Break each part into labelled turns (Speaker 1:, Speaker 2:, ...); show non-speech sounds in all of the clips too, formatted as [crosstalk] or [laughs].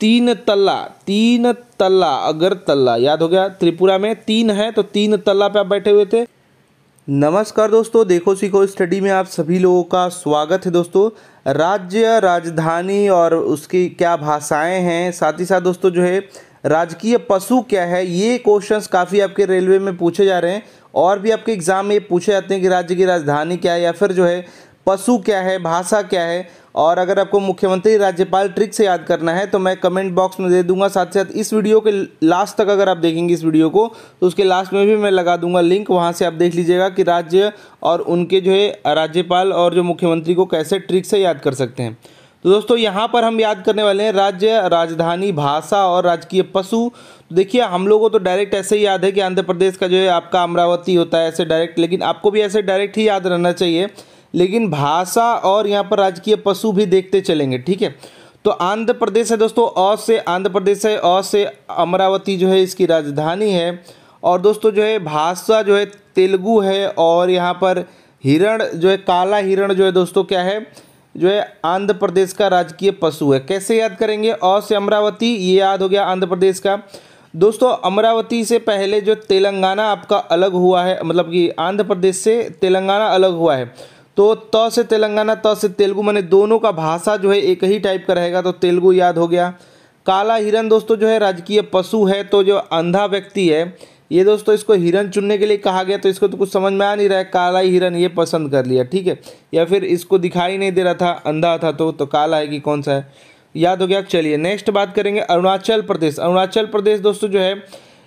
Speaker 1: तीन तल्ला तीन तल्ला तल्ला याद हो गया त्रिपुरा में तीन है तो तीन तल्ला पे आप बैठे हुए थे नमस्कार दोस्तों देखो सीखो स्टडी में आप सभी लोगों का स्वागत है दोस्तों राज्य राजधानी और उसकी क्या भाषाएं हैं साथ ही साथ दोस्तों जो है राजकीय पशु क्या है ये क्वेश्चंस काफ़ी आपके रेलवे में पूछे जा रहे हैं और भी आपके एग्ज़ाम में पूछे जाते हैं कि राज्य की राजधानी क्या है या फिर जो है पशु क्या है भाषा क्या है और अगर आपको मुख्यमंत्री राज्यपाल ट्रिक से याद करना है तो मैं कमेंट बॉक्स में दे दूंगा साथ साथ इस वीडियो के लास्ट तक अगर आप देखेंगे इस वीडियो को तो उसके लास्ट में भी मैं लगा दूंगा लिंक वहां से आप देख लीजिएगा कि राज्य और उनके जो है राज्यपाल और जो मुख्यमंत्री को कैसे ट्रिक से याद कर सकते हैं तो दोस्तों यहाँ पर हम याद करने वाले हैं राज्य राजधानी भाषा और राजकीय पशु तो देखिए हम लोगों को तो डायरेक्ट ऐसे ही याद है कि आंध्र प्रदेश का जो है आपका अमरावती होता है ऐसे डायरेक्ट लेकिन आपको भी ऐसे डायरेक्ट ही याद रहना चाहिए लेकिन भाषा और यहाँ पर राजकीय पशु भी देखते चलेंगे ठीक है तो आंध्र प्रदेश है दोस्तों अ से आंध्र प्रदेश है अ से अमरावती जो है इसकी राजधानी है और दोस्तों जो है भाषा जो है तेलुगु है और यहाँ पर हिरण जो है काला हिरण जो है दोस्तों क्या है जो है आंध्र प्रदेश का राजकीय पशु है कैसे याद करेंगे अ से अमरावती ये याद हो गया आंध्र प्रदेश का दोस्तों अमरावती से पहले जो तेलंगाना आपका अलग हुआ है मतलब कि आंध्र प्रदेश से तेलंगाना अलग हुआ है तो त से तेलंगाना त से तेलुगु मैंने दोनों का भाषा जो है एक ही टाइप का रहेगा तो तेलुगु याद हो गया काला हिरण दोस्तों जो है राजकीय पशु है तो जो अंधा व्यक्ति है ये दोस्तों इसको हिरण चुनने के लिए कहा गया तो इसको तो कुछ समझ में आ नहीं रहा है काला हिरन ये पसंद कर लिया ठीक है या फिर इसको दिखाई नहीं दे रहा था अंधा था तो तो काला है कि कौन सा है याद हो गया चलिए नेक्स्ट बात करेंगे अरुणाचल प्रदेश अरुणाचल प्रदेश दोस्तों जो है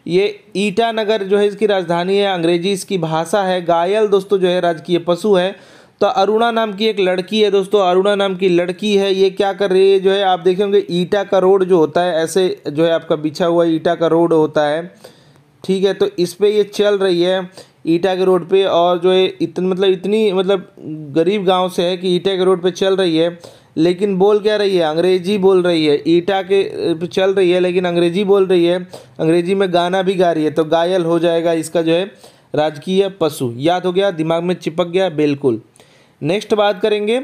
Speaker 1: ये ईटानगर जो है इसकी राजधानी है अंग्रेजी इसकी भाषा है गायल दोस्तों जो है राजकीय पशु है तो अरुणा नाम की एक लड़की है दोस्तों अरुणा नाम की लड़की है ये क्या कर रही है जो है आप देखेंगे ईटा का रोड जो होता है ऐसे जो है आपका बिछा हुआ ईटा का रोड होता है ठीक है तो इस पर ये चल रही है ईटा के रोड पे और जो है इतन मतलब इतनी मतलब गरीब गांव से है कि ईटा के रोड पे चल रही है लेकिन बोल क्या रही है अंग्रेजी बोल रही है ईटा के पे चल रही है लेकिन अंग्रेजी बोल रही है अंग्रेजी में गाना भी गा रही है तो गायल हो जाएगा इसका जो है राजकीय पशु याद हो गया दिमाग में चिपक गया बिल्कुल नेक्स्ट बात करेंगे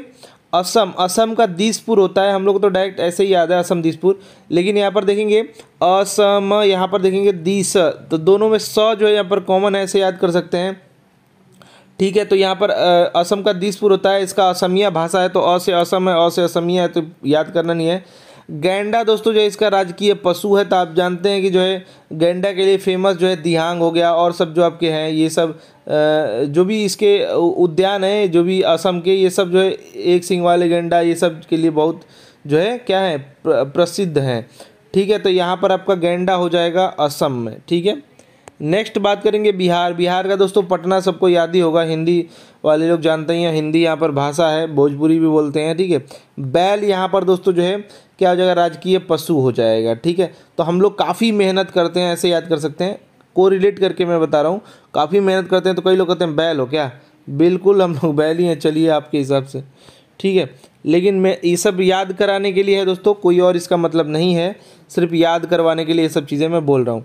Speaker 1: असम असम का दीसपुर होता है हम लोग को तो डायरेक्ट ऐसे ही याद है असम दीसपुर लेकिन यहाँ पर देखेंगे असम यहाँ पर देखेंगे दीस तो दोनों में स जो है यहाँ पर कॉमन है ऐसे याद कर सकते हैं ठीक है तो यहाँ पर असम का दीसपुर होता है इसका असमिया भाषा है तो अ से असम है अ से असमिया है तो याद करना नहीं है गैंडा दोस्तों जो इसका राजकीय पशु है तो आप जानते हैं कि जो है गैंडा के लिए फेमस जो है दिहांग हो गया और सब जो आपके हैं ये सब जो भी इसके उद्यान हैं जो भी असम के ये सब जो है एक सिंग वाले गेंडा ये सब के लिए बहुत जो है क्या है प्रसिद्ध हैं ठीक है तो यहाँ पर आपका गेंडा हो जाएगा असम में ठीक है नेक्स्ट बात करेंगे बिहार बिहार का दोस्तों पटना सबको याद ही होगा हिंदी वाले लोग जानते हैं हिंदी यहाँ पर भाषा है भोजपुरी भी बोलते हैं ठीक है बैल यहाँ पर दोस्तों जो है क्या हो जाएगा राजकीय पशु हो जाएगा ठीक है तो हम लोग काफ़ी मेहनत करते हैं ऐसे याद कर सकते हैं को रिलेट करके मैं बता रहा हूँ काफ़ी मेहनत करते हैं तो कई लोग कहते हैं बैल हो क्या बिल्कुल हम लोग बैल ही हैं चलिए आपके हिसाब से ठीक है लेकिन मैं ये सब याद कराने के लिए है दोस्तों कोई और इसका मतलब नहीं है सिर्फ याद करवाने के लिए ये सब चीज़ें मैं बोल रहा हूँ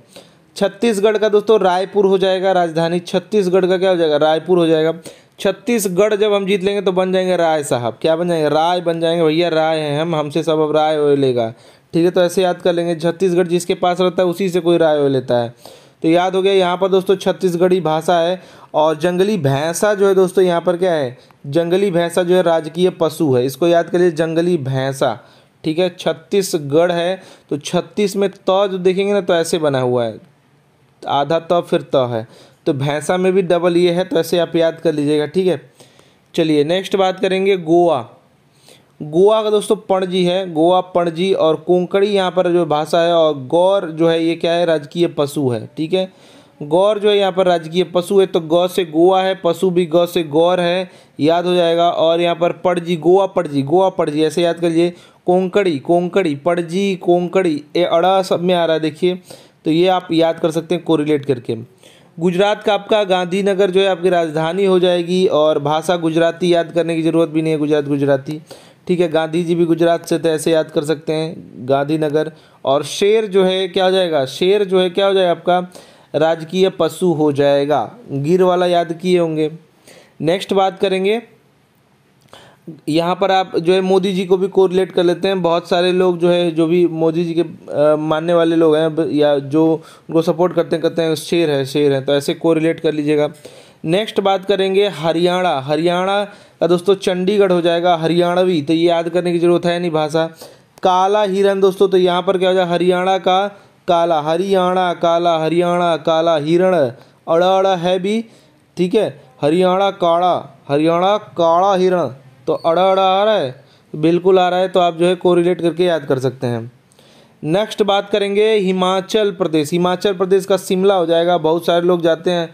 Speaker 1: छत्तीसगढ़ का दोस्तों रायपुर हो जाएगा राजधानी छत्तीसगढ़ का क्या हो जाएगा रायपुर हो जाएगा छत्तीसगढ़ जब हम जीत लेंगे तो बन जाएंगे राय साहब क्या बन जाएंगे राय बन जाएंगे भैया राय हैं हम हमसे सब अब राय हो लेगा ठीक है तो ऐसे याद कर लेंगे छत्तीसगढ़ जिसके पास रहता है उसी से कोई राय हो लेता है तो याद हो गया यहाँ पर दोस्तों छत्तीसगढ़ी भाषा है और जंगली भैंसा जो है दोस्तों यहाँ पर क्या है जंगली भैंसा जो है राजकीय पशु है इसको याद करिए जंगली भैंसा ठीक है छत्तीसगढ़ है तो छत्तीस में त तो जो देखेंगे ना तो ऐसे बना हुआ है आधा त तो, फिर त तो है तो भैंसा में भी डबल ये है तो ऐसे आप याद कर लीजिएगा ठीक है चलिए नेक्स्ट बात करेंगे गोवा गोवा का दोस्तों पणजी है गोवा पणजी और कोंकड़ी यहाँ पर जो भाषा है और गौर जो है ये क्या है राजकीय पशु है ठीक है गौर जो है यहाँ पर राजकीय पशु है तो गौ से गोवा है पशु भी गौ से गौर है याद हो जाएगा और यहाँ पर पड़जी गोवा पड़जी गोवा पड़जी ऐसे याद कर लीजिए कोंकड़ी कोंकड़ी पड़जी कोंकड़ी ए अड़ा सब में आ रहा है देखिए तो ये आप याद कर सकते हैं कोरिलेट करके गुजरात का आपका गांधीनगर जो है आपकी राजधानी हो जाएगी और भाषा गुजराती याद करने की ज़रूरत भी नहीं है गुजरात गुजराती ठीक है गांधी जी भी गुजरात से तो ऐसे याद कर सकते हैं गांधीनगर और शेर जो है क्या हो जाएगा शेर जो है क्या हो जाएगा आपका राजकीय पशु हो जाएगा गिर वाला याद किए होंगे नेक्स्ट बात करेंगे यहाँ पर आप जो है मोदी जी को भी कोरिलेट कर लेते हैं बहुत सारे लोग जो है जो भी मोदी जी के मानने वाले लोग हैं या जो उनको सपोर्ट करते हैं कहते हैं शेर है शेर है तो ऐसे कोरिलेट कर लीजिएगा नेक्स्ट बात करेंगे हरियाणा हरियाणा का दोस्तों चंडीगढ़ हो जाएगा हरियाणवी तो ये याद करने की ज़रूरत है नहीं भाषा काला हिरन दोस्तों तो यहाँ पर क्या हो जाए हरियाणा का काला हरियाणा काला हरियाणा काला हिरण अड़ा अड़ा है भी ठीक है हरियाणा काड़ा हरियाणा काड़ा हिरण तो अड़ा अड़ा आ रहा है बिल्कुल आ रहा है तो आप जो है कोरिलेट करके याद कर सकते हैं नेक्स्ट बात करेंगे हिमाचल प्रदेश हिमाचल प्रदेश का शिमला हो जाएगा बहुत सारे लोग जाते हैं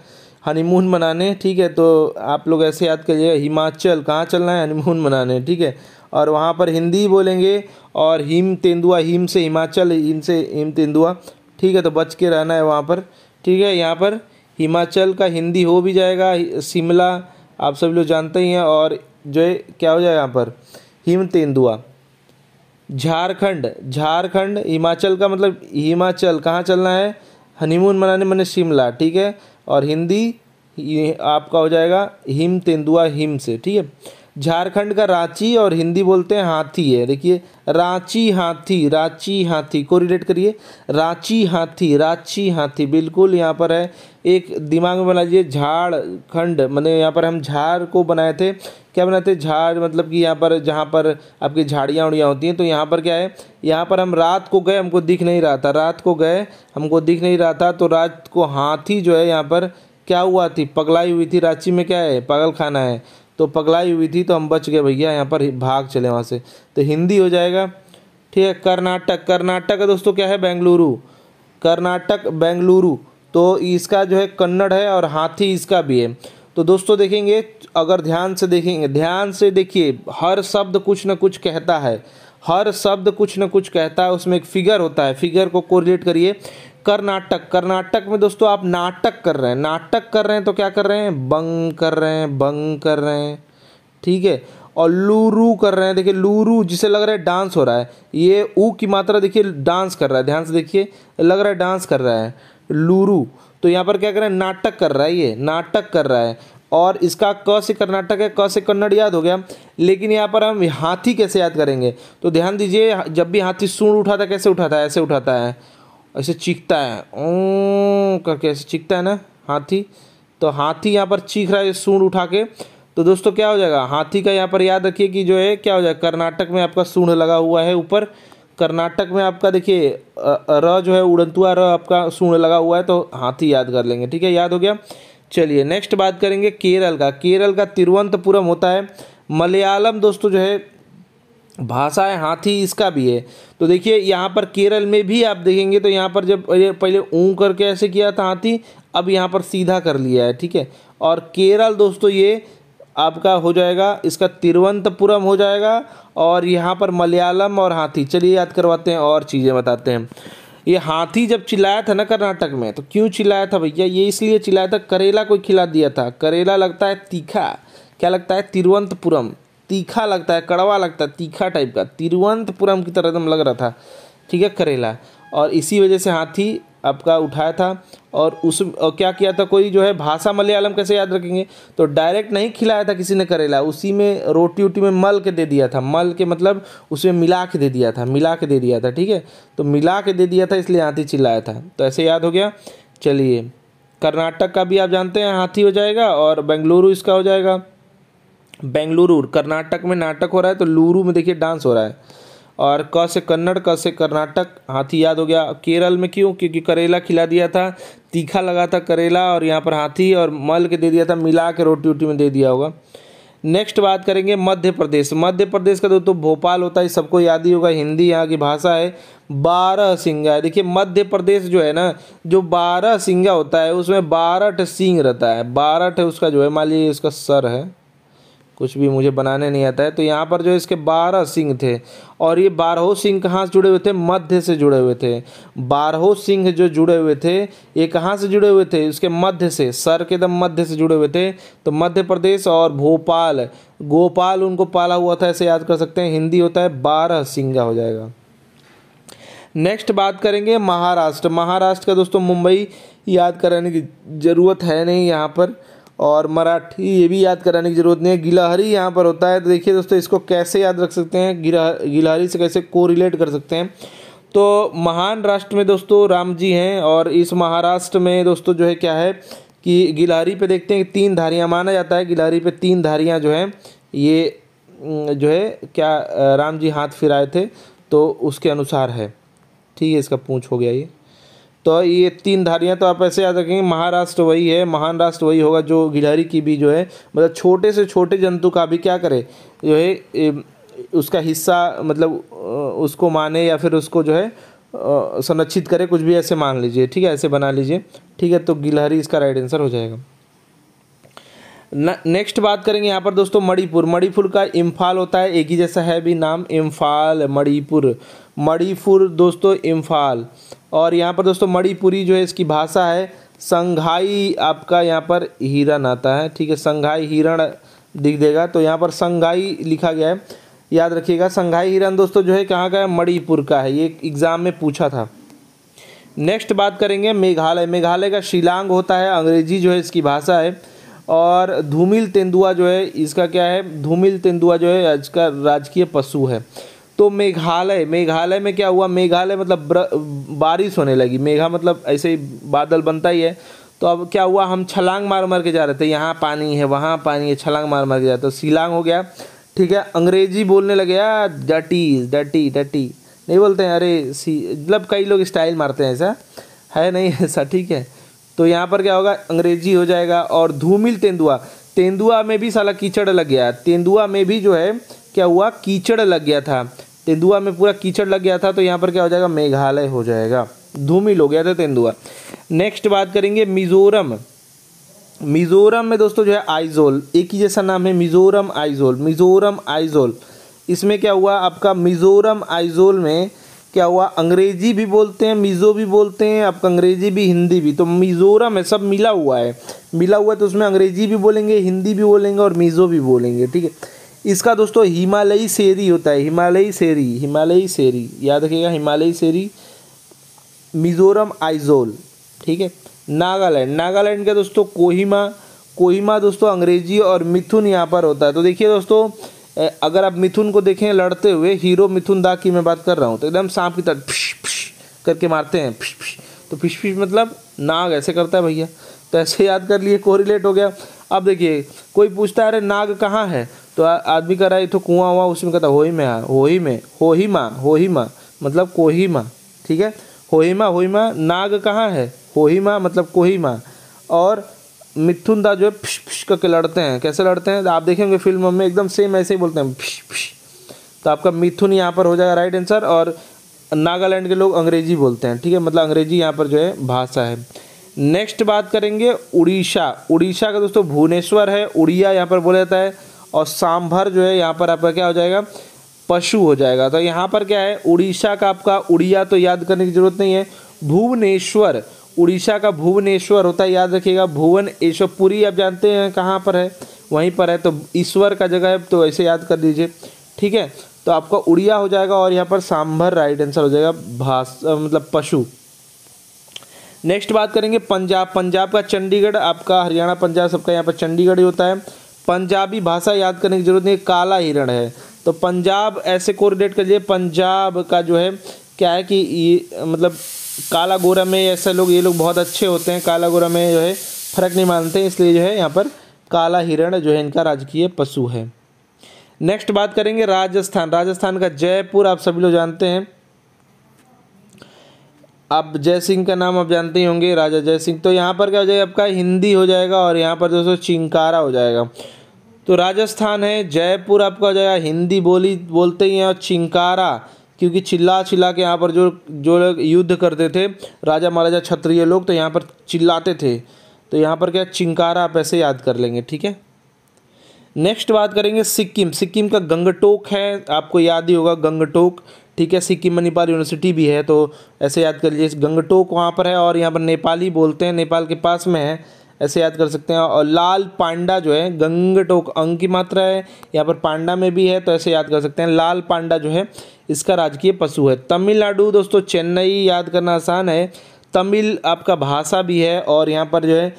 Speaker 1: हनीमून मनाने ठीक है तो आप लोग ऐसे याद करिए हिमाचल कहाँ चलना है हनीमून मनाने ठीक है और वहाँ पर हिंदी बोलेंगे और हिम तेंदुआ हिम से हिमाचल हिम से हिम तेंदुआ ठीक है तो बच के रहना है वहाँ पर ठीक है यहाँ पर हिमाचल का हिंदी हो भी जाएगा शिमला आप सभी लोग जानते ही हैं और जो है क्या हो जाए यहाँ पर हिम तेंदुआ झारखंड झारखंड हिमाचल का मतलब हिमाचल कहाँ चलना है हनीमून मनाने मैंने शिमला ठीक है और हिंदी आपका हो जाएगा हिम तेंदुआ हिम से ठीक है झारखंड का रांची और हिंदी बोलते हैं हाथी है देखिए रांची हाथी रांची हाथी को रिलेट करिए रांची हाथी रांची हाथी बिल्कुल यहाँ पर है एक दिमाग में बना लीजिए झारखंड मैंने यहाँ पर हम झार को बनाए थे क्या बनाते हैं झाड़ मतलब कि यहाँ पर जहाँ पर आपकी झाड़ियाँ उड़ियाँ होती हैं तो यहाँ पर क्या है यहाँ पर हम रात को गए हमको दिख नहीं रहा था रात को गए हमको दिख नहीं रहा था तो रात को हाथी जो है यहाँ पर क्या हुआ थी पगलाई हुई थी रांची में क्या है पगल खाना है तो पगलाई हुई थी तो हम बच गए भैया यहाँ पर भाग चले वहाँ से तो हिंदी हो जाएगा ठीक है कर्नाटक कर्नाटक दोस्तों क्या है बेंगलुरु कर्नाटक बेंगलुरु तो इसका जो है कन्नड़ है और हाथी इसका भी है तो दोस्तों देखेंगे अगर ध्यान से देखेंगे ध्यान से देखिए हर शब्द कुछ ना कुछ कहता है हर शब्द कुछ ना कुछ कहता है उसमें एक फिगर होता है फिगर को कोरिलेट करिए कर्नाटक कर्नाटक में दोस्तों आप नाटक कर रहे हैं नाटक कर रहे हैं तो क्या कर रहे हैं बंग कर रहे हैं बंग कर रहे हैं ठीक है और लूरू कर रहे हैं देखिए लूरू जिसे लग रहा है डांस हो रहा है ये ऊ की मात्रा देखिए डांस कर रहा है ध्यान से देखिए लग रहा है डांस कर रहा है लूरू तो यहाँ पर क्या कर रहा है नाटक कर रहा है ये नाटक कर रहा है और इसका क से कर्नाटक है क से कन्नड़ याद हो गया लेकिन यहाँ पर हम हाथी कैसे याद करेंगे तो ध्यान दीजिए जब भी हाथी सूंड उठाता है कैसे उठाता है ऐसे उठाता है ऐसे चीखता है ओ करके ऐसे चीखता है ना हाथी तो हाथी यहाँ पर चीख रहा है सूंड उठा के तो दोस्तों क्या हो जाएगा हाथी का यहाँ पर याद रखिए कि जो है क्या हो जाएगा कर्नाटक में आपका सूढ़ लगा हुआ है ऊपर कर्नाटक में आपका देखिए र जो है उड़ंतुआ र आपका सूर्ण लगा हुआ है तो हाथी याद कर लेंगे ठीक है याद हो गया चलिए नेक्स्ट बात करेंगे केरल का केरल का तिरुवंतपुरम होता है मलयालम दोस्तों जो है भाषा है हाथी इसका भी है तो देखिए यहाँ पर केरल में भी आप देखेंगे तो यहाँ पर जब पहले ऊँ करके ऐसे किया था हाथी अब यहाँ पर सीधा कर लिया है ठीक है और केरल दोस्तों ये आपका हो जाएगा इसका तिरुवंतपुरम हो जाएगा और यहाँ पर मलयालम और हाथी चलिए याद करवाते हैं और चीज़ें बताते हैं ये हाथी जब चिल्लाया था ना कर्नाटक में तो क्यों चिल्लाया था भैया ये इसलिए चिल्लाया था करेला कोई खिला दिया था करेला लगता है तीखा क्या लगता है तिरुवंतपुरम तीखा लगता है कड़वा लगता है तीखा टाइप का तिरुवंतपुरम की तरह एकदम लग रहा था ठीक है करेला और इसी वजह से हाथी आपका उठाया था और उस और क्या किया था कोई जो है भाषा मलयालम कैसे याद रखेंगे तो डायरेक्ट नहीं खिलाया था किसी ने करेला उसी में रोटी उटी में मल के दे दिया था मल के मतलब उसमें मिला के दे दिया था मिला के दे दिया था ठीक है तो मिला के दे दिया था इसलिए हाथी चिल्लाया था तो ऐसे याद हो गया चलिए कर्नाटक का भी आप जानते हैं हाथी हो जाएगा और बेंगलुरु इसका हो जाएगा बेंगलुरु कर्नाटक में नाटक हो रहा है तो लूरू में देखिए डांस हो रहा है और क से कन्नड़ क से कर्नाटक हाथी याद हो गया केरल में क्यों क्योंकि करेला खिला दिया था तीखा लगा था करेला और यहाँ पर हाथी और मल के दे दिया था मिला के रोटी वोटी में दे दिया होगा नेक्स्ट बात करेंगे मध्य प्रदेश मध्य प्रदेश का दोस्तों भोपाल होता है सबको याद ही होगा हिंदी यहाँ की भाषा है बारह सिंगा देखिए मध्य प्रदेश जो है ना जो बारह सिंगा होता है उसमें बारह सिंग रहता है बारह उसका जो है मान लीजिए उसका सर है कुछ भी मुझे बनाने नहीं आता है तो यहाँ पर जो इसके बारह सिंह थे और ये बारहों सिंह कहाँ से जुड़े हुए थे मध्य से जुड़े हुए थे बारहों सिंह जो जुड़े हुए थे ये कहाँ से जुड़े हुए थे उसके मध्य से सर के दम मध्य से जुड़े हुए थे तो मध्य प्रदेश और भोपाल गोपाल उनको पाला हुआ था ऐसे याद कर सकते हैं हिंदी होता है बारह सिंगा हो जाएगा नेक्स्ट बात करेंगे महाराष्ट्र महाराष्ट्र का दोस्तों मुंबई याद कराने की ज़रूरत है नहीं यहाँ पर और मराठी ये भी याद कराने की ज़रूरत नहीं है गिलहरी यहाँ पर होता है तो देखिए दोस्तों इसको कैसे याद रख सकते हैं गिलहरी से कैसे कोरिलेट कर सकते हैं तो महान राष्ट्र में दोस्तों राम जी हैं और इस महाराष्ट्र में दोस्तों जो है क्या है कि गिलहरी पे देखते हैं तीन धारियाँ माना जाता है गिलहरी पे तीन धारियाँ जो हैं ये जो है क्या राम जी हाथ फिराए थे तो उसके अनुसार है ठीक है इसका पूछ हो गया ये तो ये तीन धारियाँ तो आप ऐसे याद रखेंगे महाराष्ट्र वही है महान राष्ट्र वही होगा जो गिलहरी की भी जो है मतलब छोटे से छोटे जंतु का भी क्या करे जो है उसका हिस्सा मतलब उसको माने या फिर उसको जो है संरक्षित करे कुछ भी ऐसे मान लीजिए ठीक है ऐसे बना लीजिए ठीक है तो गिलहरी इसका राइट आंसर हो जाएगा नेक्स्ट बात करेंगे यहाँ पर दोस्तों मणिपुर मणिपुर का इम्फाल होता है एक ही जैसा है भी नाम इम्फाल मणिपुर मणिपुर दोस्तों इम्फाल और यहाँ पर दोस्तों मणिपुरी जो है इसकी भाषा है संघाई आपका यहाँ पर हिरण आता है ठीक है संघाई हिरण दिख देगा तो यहाँ पर संघाई लिखा गया है याद रखिएगा संघाई हिरन दोस्तों जो है कहाँ का है मणिपुर का है ये एग्ज़ाम में पूछा था नेक्स्ट बात करेंगे मेघालय मेघालय का शिलांग होता है अंग्रेजी जो है इसकी भाषा है और धूमिल तेंदुआ जो है इसका क्या है धूमिल तेंदुआ जो है आज का राजकीय पशु है तो मेघालय मेघालय में क्या हुआ मेघालय मतलब बारिश होने लगी मेघा मतलब ऐसे ही बादल बनता ही है तो अब क्या हुआ हम छलांग मार मार के जा रहे थे यहाँ पानी है वहाँ पानी है छलांग मार मार के जा रहे थे सीलांग तो हो गया ठीक है अंग्रेजी बोलने लगे यार डटी डटी डटी नहीं बोलते हैं अरे सी मतलब कई लोग स्टाइल मारते हैं ऐसा है नहीं [laughs] ऐसा ठीक है तो यहाँ पर क्या होगा अंग्रेजी हो जाएगा और धूमिल तेंदुआ तेंदुआ में भी साला कीचड़ लग गया तेंदुआ में भी जो है क्या हुआ कीचड़ लग गया था तेंदुआ में पूरा कीचड़ लग गया था तो यहाँ पर क्या हो जाएगा मेघालय हो जाएगा धूमिल हो गया था तेंदुआ नेक्स्ट बात करेंगे मिजोरम मिजोरम में दोस्तों जो है आइजोल एक ही जैसा नाम है मिजोरम आइजोल मिजोरम आइजोल इसमें क्या हुआ आपका मिजोरम आइजोल में क्या हुआ अंग्रेजी भी बोलते हैं मिज़ो भी बोलते हैं आपका अंग्रेजी भी हिंदी भी तो मिज़ोरम है सब मिला हुआ है मिला हुआ है तो उसमें अंग्रेजी भी बोलेंगे हिंदी भी बोलेंगे और मिज़ो भी बोलेंगे ठीक है इसका दोस्तों हिमालयी शेरी होता है हिमालयी शेरी हिमालयी शेरी याद रखिएगा हिमालयी शेरी मिजोरम आइजोल ठीक है नागालैंड नागालैंड का दोस्तों कोहिमा कोहिमा दोस्तों अंग्रेजी और मिथुन यहाँ पर होता है तो देखिए दोस्तों अगर आप मिथुन को देखें लड़ते हुए हीरो मिथुन दा की मैं बात कर रहा हूँ तो एकदम सांप की तरह फिश फिश करके मारते हैं फिश फिश तो फिश फिश मतलब नाग ऐसे करता है भैया तो ऐसे याद कर लिए कोरिलेट हो गया अब देखिए कोई पूछता है अरे नाग कहाँ है तो आदमी कह रहा है तो कुआं हुआ उसमें कहता हो ही में हो ही में हो ही माँ हो ही माँ मतलब कोहिमा ठीक है हो ही माँ ही माँ नाग कहाँ है हो माँ मतलब कोहिमा और मिथुन दा जो है फिश फिश करके लड़ते हैं कैसे लड़ते हैं आप देखेंगे फिल्म में एकदम सेम ऐसे ही बोलते हैं फिश फिश तो आपका मिथुन यहाँ पर हो जाएगा राइट आंसर और नागालैंड के लोग अंग्रेजी बोलते हैं ठीक है मतलब अंग्रेजी यहाँ पर जो है भाषा है नेक्स्ट बात करेंगे उड़ीसा उड़ीसा का दोस्तों भुवनेश्वर है उड़िया यहाँ पर बोला जाता है और सांभर जो है यहाँ पर आपका क्या हो जाएगा पशु हो जाएगा तो यहाँ पर क्या है उड़ीसा का आपका उड़िया तो याद करने की जरूरत नहीं है भुवनेश्वर उड़ीसा का भुवनेश्वर होता है याद रखिएगा भुवन ईश्वरपुरी आप जानते हैं कहाँ पर है वहीं पर है तो ईश्वर का जगह है तो ऐसे याद कर लीजिए ठीक है तो आपका उड़िया हो जाएगा और यहाँ पर सांभर राइट आंसर हो जाएगा भाष मतलब पशु नेक्स्ट बात करेंगे पंजाब पंजाब का चंडीगढ़ आपका हरियाणा पंजाब सबका यहाँ पर चंडीगढ़ ही होता है पंजाबी भाषा याद करने की जरूरत नहीं काला हिरण है तो पंजाब ऐसे कर करिए पंजाब का जो है क्या है कि ये मतलब काला गोरा में ऐसे लोग ये लोग बहुत अच्छे होते हैं काला गोरा में जो है फ़र्क नहीं मानते इसलिए जो है यहाँ पर काला हिरण जो है इनका राजकीय पशु है नेक्स्ट बात करेंगे राजस्थान राजस्थान का जयपुर आप सभी लोग जानते हैं आप जय सिंह का नाम आप जानते ही होंगे राजा जय सिंह तो यहाँ पर क्या हो जाएगा आपका हिंदी हो जाएगा और यहाँ पर दोस्तों चिंकारा हो जाएगा तो राजस्थान है जयपुर आपका जो है हिंदी बोली बोलते ही हैं और चिंकारा क्योंकि चिल्ला चिल्ला के यहाँ पर जो जो लोग युद्ध करते थे राजा महाराजा क्षत्रिय लोग तो यहाँ पर चिल्लाते थे तो यहाँ पर क्या चिंकारा आप ऐसे याद कर लेंगे ठीक है नेक्स्ट बात करेंगे सिक्किम सिक्किम का गंगटोक है आपको याद ही होगा गंगटोक ठीक है सिक्किम में नेपाल यूनिवर्सिटी भी है तो ऐसे याद कर लीजिए गंगटोक वहाँ पर है और यहाँ पर नेपाली बोलते हैं नेपाल के पास में है ऐसे याद कर सकते हैं और लाल पांडा जो है गंगटोक अंग की मात्रा है यहाँ पर पांडा में भी है तो ऐसे याद कर सकते हैं लाल पांडा जो है इसका राजकीय पशु है तमिलनाडु दोस्तों चेन्नई याद करना आसान है तमिल आपका भाषा भी है और यहाँ पर जो है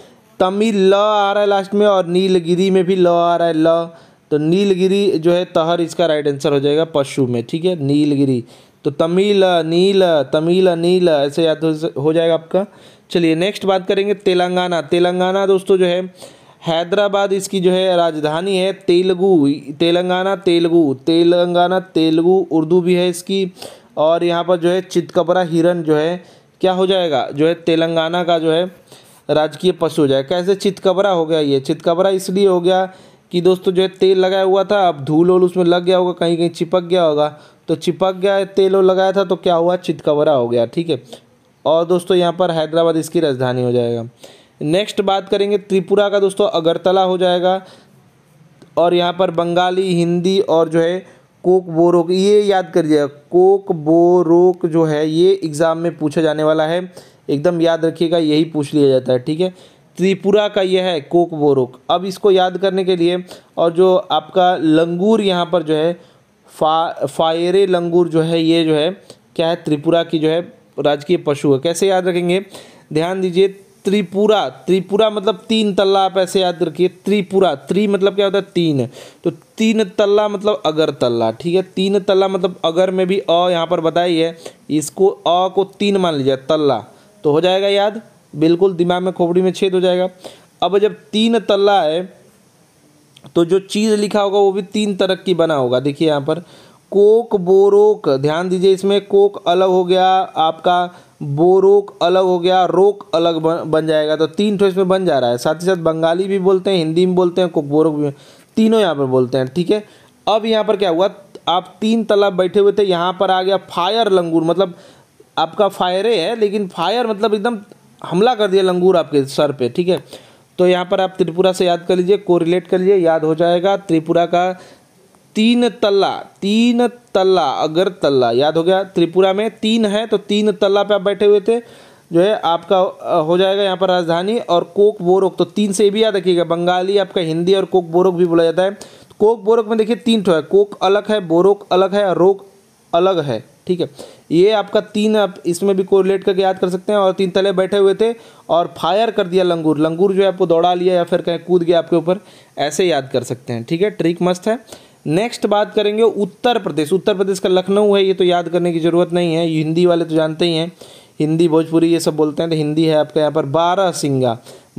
Speaker 1: तमिल ल आ रहा है लास्ट में और नीलगिरी में भी ल आ रहा है ल तो नीलगिरी जो है तहर इसका राइट आंसर हो जाएगा पशु में ठीक है नीलगिरी तो तमिल नील तमिल नील ऐसे याद हो जाएगा आपका चलिए नेक्स्ट बात करेंगे तेलंगाना तेलंगाना दोस्तों जो है हैदराबाद इसकी जो है राजधानी है तेलुगु तेलंगाना तेलुगु तेलंगाना तेलुगु उर्दू भी है इसकी और यहाँ पर जो है चितकबरा हिरन जो है क्या हो जाएगा जो है तेलंगाना का जो है राजकीय पशु हो जाएगा कैसे चितकबरा हो गया ये चितकबरा इसलिए हो गया कि दोस्तों जो है तेल लगाया हुआ था अब धूल वूल उसमें लग गया होगा कहीं कहीं चिपक गया होगा तो चिपक गया तेल लगाया था तो क्या हुआ चितकबरा हो गया ठीक है और दोस्तों यहाँ पर हैदराबाद इसकी राजधानी हो जाएगा नेक्स्ट बात करेंगे त्रिपुरा का दोस्तों अगरतला हो जाएगा और यहाँ पर बंगाली हिंदी और जो है कोक बोरोक ये याद कर दिया कोक बोरोक जो है ये एग्ज़ाम में पूछा जाने वाला है एकदम याद रखिएगा यही पूछ लिया जाता है ठीक है त्रिपुरा का यह है कोक बोरोक अब इसको याद करने के लिए और जो आपका लंगूर यहाँ पर जो है फा फायरे लंगूर जो है ये जो है क्या है त्रिपुरा की जो है राजकीय पशु है कैसे याद रखेंगे ध्यान दीजिए त्रिपुरा त्रिपुरा मतलब तीन तल्ला आप ऐसे याद रखिए त्रिपुरा त्रि मतलब क्या होता है तीन तो तीन तल्ला मतलब अगर तल्ला ठीक है तीन तल्ला मतलब अगर में भी अ यहाँ पर बताई है इसको अ को तीन मान लीजिए तल्ला तो हो जाएगा याद बिल्कुल दिमाग में खोपड़ी में छेद हो जाएगा अब जब तीन तल्ला है तो जो चीज़ लिखा होगा वो भी तीन तरह की बना होगा देखिए यहाँ पर कोक बोरोक ध्यान दीजिए इसमें कोक अलग हो गया आपका बोरोक अलग हो गया रोक अलग बन जाएगा तो तीन ठो इसमें बन जा रहा है साथ ही साथ बंगाली भी बोलते हैं हिंदी में बोलते हैं कोक बोरोक भी तीनों यहाँ पर बोलते हैं ठीक है अब यहाँ पर क्या हुआ आप तीन तलाब बैठे हुए थे यहाँ पर आ गया फायर लंगूर मतलब आपका फायरे है लेकिन फायर मतलब एकदम हमला कर दिया लंगूर आपके सर पे ठीक है तो यहाँ पर आप त्रिपुरा से याद कर लीजिए कोरिलेट कर लीजिए याद हो जाएगा त्रिपुरा का तीन तल्ला तीन तल्ला अगरतला याद हो गया त्रिपुरा में तीन है तो तीन तल्ला पे आप बैठे हुए थे जो है आपका हो जाएगा यहाँ पर राजधानी और कोक बोरोक तो तीन से भी याद रखिएगा बंगाली आपका हिंदी और कोक बोरोक भी बोला जाता है तो कोक बोरोक में देखिए तीन ठो है कोक अलग है बोरोक अलग है और रोक अलग है ठीक है ये आपका तीन आप इसमें भी कोरिलेट करके याद कर सकते हैं और तीन तले बैठे हुए थे और फायर कर दिया लंगूर लंगूर जो है आपको दौड़ा लिया या फिर कहीं कूद गया आपके ऊपर ऐसे याद कर सकते हैं ठीक है ट्रिक मस्त है नेक्स्ट बात करेंगे उत्तर प्रदेश उत्तर प्रदेश का लखनऊ है ये तो याद करने की ज़रूरत नहीं है हिंदी वाले तो जानते ही हैं हिंदी भोजपुरी ये सब बोलते हैं तो हिंदी है आपका यहाँ पर बारह सिंगा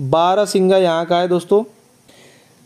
Speaker 1: बारह सिंगा यहाँ का है दोस्तों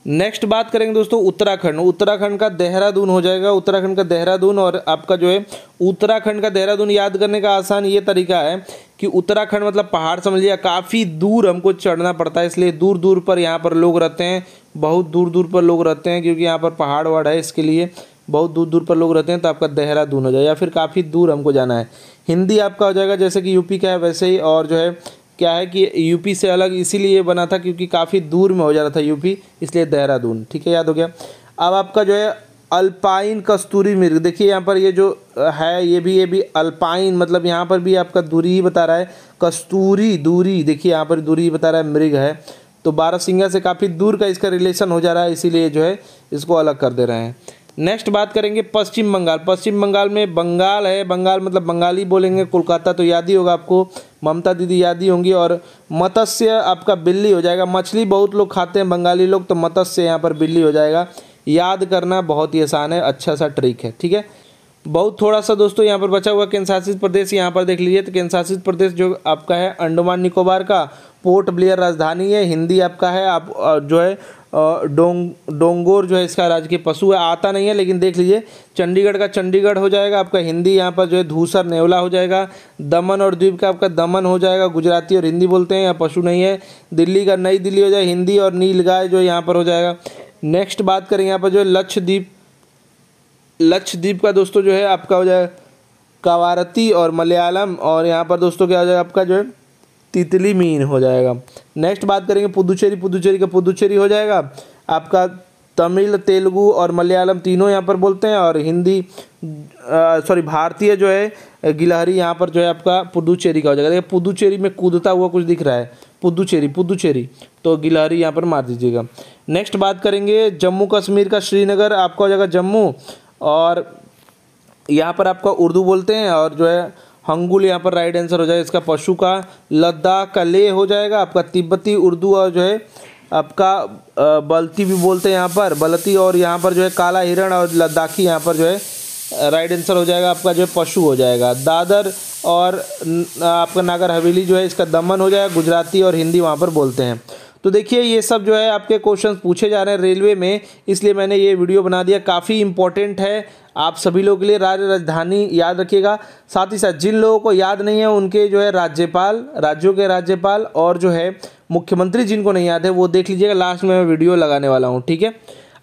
Speaker 1: नेक्स्ट बात करेंगे दोस्तों उत्तराखंड उत्तराखंड का देहरादून हो जाएगा उत्तराखंड का देहरादून और आपका जो है उत्तराखंड का देहरादून याद करने का आसान ये तरीका है कि उत्तराखंड मतलब पहाड़ समझ लिया काफ़ी दूर हमको चढ़ना पड़ता है इसलिए दूर दूर पर यहाँ पर लोग रहते हैं बहुत दूर दूर पर लोग रहते हैं क्योंकि यहाँ पर पहाड़ वहाड़ है इसके लिए बहुत दूर दूर पर लोग रहते हैं तो आपका देहरादून हो जाए या फिर काफ़ी दूर हमको जाना है हिंदी आपका हो जाएगा जैसे कि यूपी का है वैसे ही और जो है क्या है कि यूपी से अलग इसीलिए बना था क्योंकि काफ़ी दूर में हो जा रहा था यूपी इसलिए देहरादून ठीक है याद हो गया अब आपका जो है अल्पाइन कस्तूरी मिर्ग देखिए यहाँ पर ये जो है ये भी ये भी अल्पाइन मतलब यहाँ पर भी आपका दूरी ही बता रहा है कस्तूरी दूरी देखिए यहाँ पर दूरी बता रहा है मृग है तो बारह से काफ़ी दूर का इसका रिलेशन हो जा रहा है इसीलिए जो है इसको अलग कर दे रहे हैं नेक्स्ट बात करेंगे पश्चिम बंगाल पश्चिम बंगाल में बंगाल है बंगाल मतलब बंगाली बोलेंगे कोलकाता तो याद ही होगा आपको ममता दीदी याद ही होंगी और मत्स्य आपका बिल्ली हो जाएगा मछली बहुत लोग खाते हैं बंगाली लोग तो मत्स्य यहाँ पर बिल्ली हो जाएगा याद करना बहुत ही आसान है अच्छा सा ट्रिक है ठीक है बहुत थोड़ा सा दोस्तों यहाँ पर बचा हुआ केंद्रशासित प्रदेश यहाँ पर देख लीजिए तो केंद्रशासित प्रदेश जो आपका है अंडमान निकोबार का पोर्ट ब्लेयर राजधानी है हिंदी आपका है आप जो है डोंग डोंगोर जो है इसका राज्य के पशु है आता नहीं है लेकिन देख लीजिए चंडीगढ़ का चंडीगढ़ हो जाएगा आपका हिंदी यहाँ पर जो है धूसर नेवला हो जाएगा दमन और द्वीप का आपका दमन हो जाएगा गुजराती और हिंदी बोलते हैं यहाँ पशु नहीं है दिल्ली का नई दिल्ली हो जाए हिंदी और नील गाय जो है यहाँ पर हो जाएगा नेक्स्ट बात करें यहाँ पर जो है लक्षद्वीप लक्षद्वीप का दोस्तों जो है आपका हो जाएगा कवारती और मलयालम और यहाँ पर दोस्तों क्या हो जाएगा आपका जो है तितली मीन हो जाएगा नेक्स्ट बात करेंगे पुदुचेरी पुदुचेरी का पुदुचेरी हो जाएगा आपका तमिल तेलुगु और मलयालम तीनों यहाँ पर बोलते हैं और हिंदी सॉरी भारतीय जो है गिलहरी यहाँ पर जो है आपका पुदुचेरी का हो जाएगा देखिए पुदुचेरी में कूदता हुआ कुछ दिख रहा है पुदुचेरी पुदुचेरी तो गिलहरी यहाँ पर मार दीजिएगा नेक्स्ट बात करेंगे जम्मू कश्मीर का श्रीनगर आपका हो जाएगा जम्मू और यहाँ पर आपका उर्दू बोलते हैं और जो है हंगुल यहाँ पर राइट आंसर हो जाएगा इसका पशु का लद्दाख का ले हो जाएगा आपका तिब्बती उर्दू और जो है आपका बलती भी बोलते हैं यहाँ पर बलती और यहाँ पर जो है काला हिरण और लद्दाखी यहाँ पर जो है राइट आंसर हो जाएगा आपका जो है पशु हो जाएगा दादर और आपका नागर हवेली जो है इसका दमन हो जाएगा गुजराती और हिंदी वहाँ पर बोलते हैं तो देखिए ये सब जो है आपके क्वेश्चन पूछे जा रहे हैं रेलवे में इसलिए मैंने ये वीडियो बना दिया काफ़ी इंपॉर्टेंट है आप सभी लोगों के लिए राज्य राजधानी याद रखिएगा साथ ही साथ जिन लोगों को याद नहीं है उनके जो है राज्यपाल राज्यों के राज्यपाल और जो है मुख्यमंत्री जिनको नहीं याद है वो देख लीजिएगा लास्ट में मैं वीडियो लगाने वाला हूँ ठीक है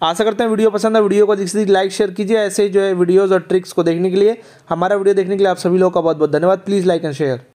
Speaker 1: आशा करते हैं वीडियो पसंद है वीडियो को जिससे लाइक शेयर कीजिए ऐसे जो है वीडियोज़ और ट्रिक्स को देखने के लिए हमारा वीडियो देखने के लिए आप सभी लोगों का बहुत बहुत धन्यवाद प्लीज़ लाइक एंड शेयर